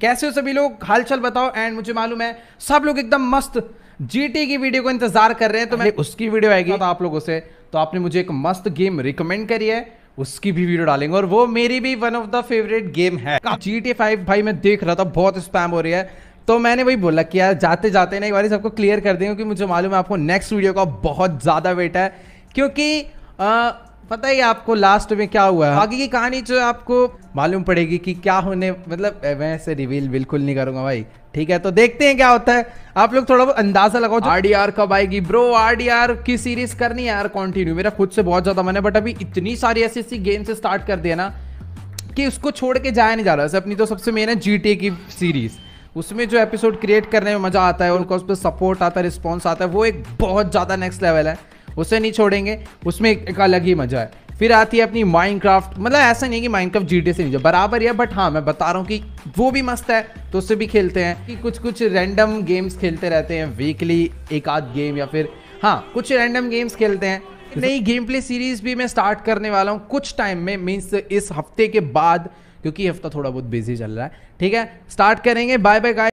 कैसे हो सभी लोग हालचाल बताओ एंड मुझे मालूम है सब लोग एकदम मस्त जीटी की वीडियो को इंतजार कर रहे हैं तो मैं उसकी वीडियो आएगी तो आप लोगों से तो आपने मुझे एक मस्त गेम रिकमेंड करी है उसकी भी वीडियो डालेंगे और वो मेरी भी one of the favourite game है जी टी फाइव भाई मैं देख रहा था बहुत स्पैम हो रही है तो मैंने वही बोला कि यार जाते जाते ना एक बार सबको क्लियर कर देंगे क्योंकि मुझे मालूम है आपको नेक्स्ट वीडियो का बहुत ज़्यादा वेट है क्योंकि आ, पता ही आपको लास्ट में क्या हुआ आगे की कहानी जो आपको मालूम पड़ेगी कि क्या होने मतलब मैं ऐसे रिवील बिल्कुल नहीं करूंगा भाई ठीक है तो देखते हैं क्या होता है आप लोग थोड़ा बहुत अंदाजा लगाओ आरडीआर कब आएगी ब्रो आरडीआर की सीरीज करनी है यार कंटिन्यू मेरा खुद से बहुत ज्यादा मन है बट अभी इतनी सारी ऐसी ऐसी गेम से स्टार्ट कर दिया ना कि उसको छोड़ के जाया नहीं जा रहा अपनी तो सबसे मेन है जी की सीरीज उसमें जो एपिसोड क्रिएट करने में मजा आता है उनका उस पर सपोर्ट आता है रिस्पॉन्स आता है वो एक बहुत ज़्यादा नेक्स्ट लेवल है उसे नहीं छोड़ेंगे उसमें एक अलग ही मजा है फिर आती है अपनी माइनक्राफ्ट मतलब ऐसा नहीं है कि माइनक्राफ्ट जीटीए से नहीं बराबर है बट हाँ मैं बता रहा हूँ कि वो भी मस्त है तो उससे भी खेलते हैं कि कुछ कुछ रैंडम गेम्स खेलते रहते हैं वीकली एक आध गेम या फिर हाँ कुछ रैंडम गेम्स खेलते हैं नई गेम प्ले सीरीज भी मैं स्टार्ट करने वाला हूँ कुछ टाइम में मीन्स इस हफ्ते के बाद क्योंकि हफ्ता थोड़ा बहुत बिजी चल रहा है ठीक है स्टार्ट करेंगे बाय बाय